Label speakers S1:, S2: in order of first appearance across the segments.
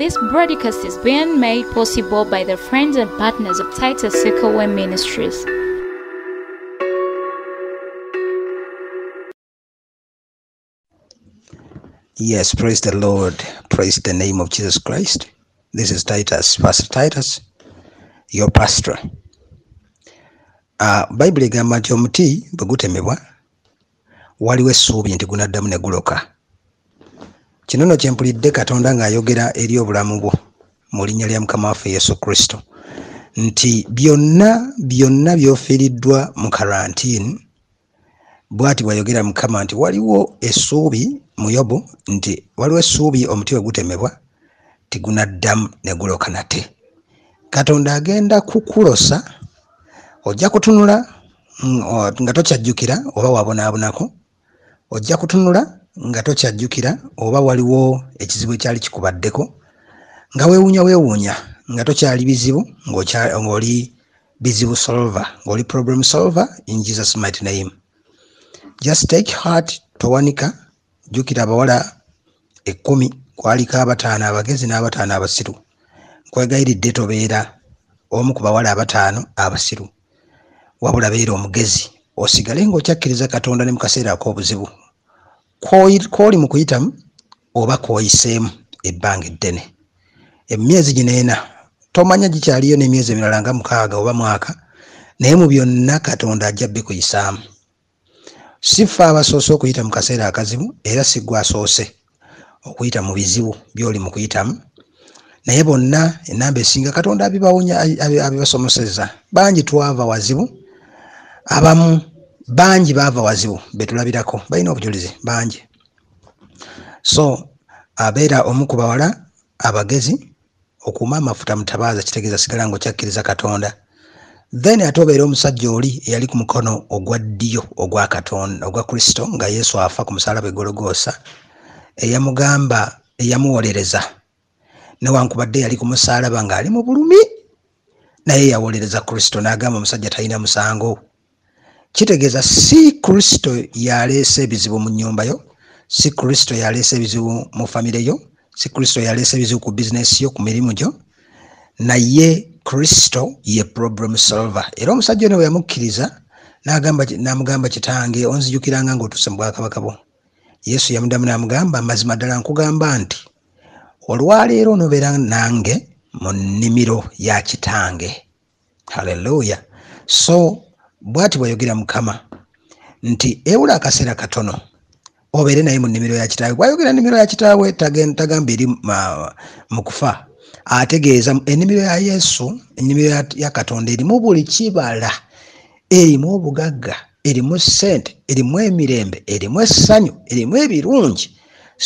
S1: This broadcast is being made possible by the friends and partners of Titus Sikowe Ministries. Yes, praise the Lord. Praise the name of Jesus Christ. This is Titus, Pastor Titus, your pastor. Ah, Bible egamba nti omuti bwe gutemebwa waliwo essuubi nti guloka kino no kyempulidde katonda ng'ayogera eri obulamu bwo mu linnya lya mukama waffe yesu kristo nti byonna byonna byofiiriddwa mu karantini bwati bwayogera mukama nti waliwo essuubi mu yobu nti waliwo essuubi omuti we gutemebwa tigunaddamu negulooka nate katonda agenda kukulosa ojja kutunula mm, nga tokyajjukira oba wabonaabonako ojja kutunula nga tokyajjukira oba waliwo ekizibu ekyali kikubaddeko nga weewuunya weewuunya nga tokyali bizibu ngaoli bizibu solver ngaoli problem solver in jesus might name just take heart towanika jjukira abawala ekkumi kwaliko abataano abagezi n'abataano abasiru nkwegayiridde tobeera omu ku bawala abataano abasiru wabula beera omugezi osigale ngaokyakkiriza katonda ne mu kaseera ak'obuzibu kwoli mu kuyitamu oba kwoyiseemu ebbanga eddene emyezi gineena tomanya gikyaliyo n'emyezi emirala nga mukaaga oba mwaka naye mu byonna katonda ajja bikuyisaamu sife abasoose okuyita mu kaseera akazibu era sigwe asoose okuyita mu bizibu byoli mu kuyitamu naye bonna enamba esinga katonda abibasomoseza bangi twava wazibu abamu bangi baava wazibu betulabirako balina obujulizi bangi so abeera omukubawala abagezi okuma amafuta mutabaaza kitegeeza sigala nga okyakkiriza katonda then ate obeere omusajja oli eyali ku mukono ogwa ddiyo ogwa katonda ogwa kristo nga yesu afa ku musaala bwe gologoosa eyamugamba eyamuwolereza newankubadde yali ku musaalaba ng'ali mu bulumi naye yawolereza kristo n'agamba omusajja talina musango kitegeeza si kristo yaleese ebizibu mu nyumbayo si kristo yaleese ebizibu mu famire yo si kristo yaleese ebizibu ku bizinesi yo ku mirimu gyo naye kristo ye problem solver era omusajja one bwe yamukkiriza namugamba kitange onzijukiranga ngaotuse mu bwakabaka bwo yesu yamuddamu namugamba mazima ddala nkugamba nti olwaleero onobeera nange mu nnimiro ya kitange haleluya so bwati bweyogera mukama nti ebula akaseera katono obeere naye mu nnimiro ya kitaawe bwayogera nnimiro ya kitaawe tagamba eri mukufa ategeeza ennimiro ya yesu ennimiro ya katonda erimu buli kibala erimu obugagga erimu sente erimu emirembe erimu essanyu erimu ebirungi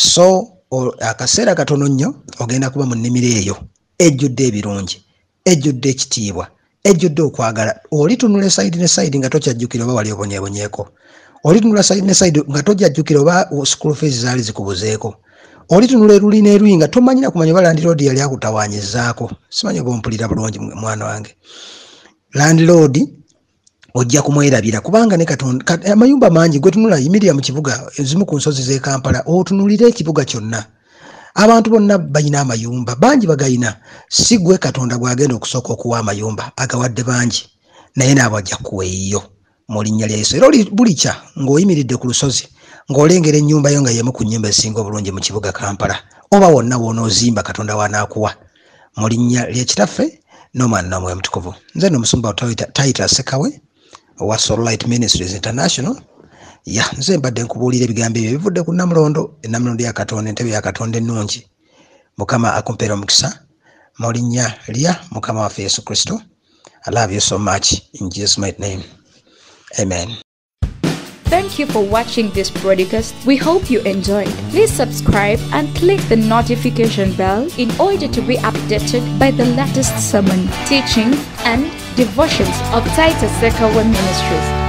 S1: so akaseera katono nnyo ogenda kuba mu nnimiro eyo ejjudde ebirungi ejjudde ekitiibwa ejjudde okwagala olitunula esaidi ne saidi nga tokyajjukira oba wali obonyebonyeeko olitunula saidi ne saidi nga tojajjukira oba school fees zaali zikubuzeeko olitunula eruli neeruyi nga tomanyira kumanya oba landiroodi yali akutawanyizaako simanyi oba ompulira bulungi mwana wange landiroodi ojja kumwerabira kubanga amayumba mangi gwetunula imiria mu kibuga ezimu ku nsozi zekampala otunulire ekibuga kyonna abantu bonna balina amayumba bangi bagalina si gwe katonda gwagenda okusooka okuwa amayumba agawadde bangi naye naabo ajja kuweeyiyo mu linnya lya yesu era bulikya ng'oyimiridde ku lusozi ng'olengera ennyumba yo nga yemu ku nnyumba esinga obulungi mu kibuga kampala oba wonna woonaozimba katonda waanaakuwa mu linnya lyekitaffe n'omwana n'omwoyo mutukuvu nze nomusumba wa titus kawe owa solight ministries international ya nze mbadde nkubuulira ebigambo ebyo bivudde ku nnamulondo ennamulondo ya katonda entebe ya katonda ennungi mukama akumpeera omukisa mu linnya lya mukama waffe yesu kristo i love you so much in jesus might name amen Thank you for watching this broadcast. We hope you enjoyed. Please subscribe and click the notification bell in order to be updated by the latest sermon, teaching, and devotions of Titus Sekawa Ministries.